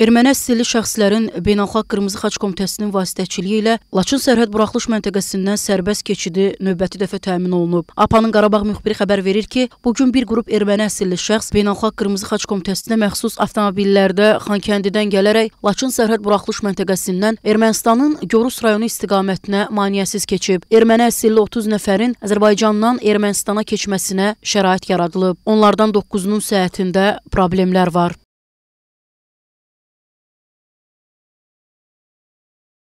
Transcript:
Erməni əsilli şəxslərin Beynəlxalq Qırmızı Xaç Komitəsinin vasitəçiliyi ilə Laçın sərhəd buraxılış məntəqəsindən sərbəst keçidi növbəti dəfə təmin olunub. APA-nın Qarabağ müxbiri xəbər verir ki, bu gün bir qrup erməni əsilli şəxs Beynəlxalq Qırmızı Xaç Komitəsinə məxsus avtomobillərdə Xankəndidən gələrək Laçın sərhəd buraxılış məntəqəsindən Ermənistanın Gorus rayonu istiqamətinə maneəsiz keçib. Erməni əsilli 30 nəfərin Azərbaycandan Ermənistana keçməsinə şərait yaradılıb. Onlardan 9-unun səhhətində problemlər var.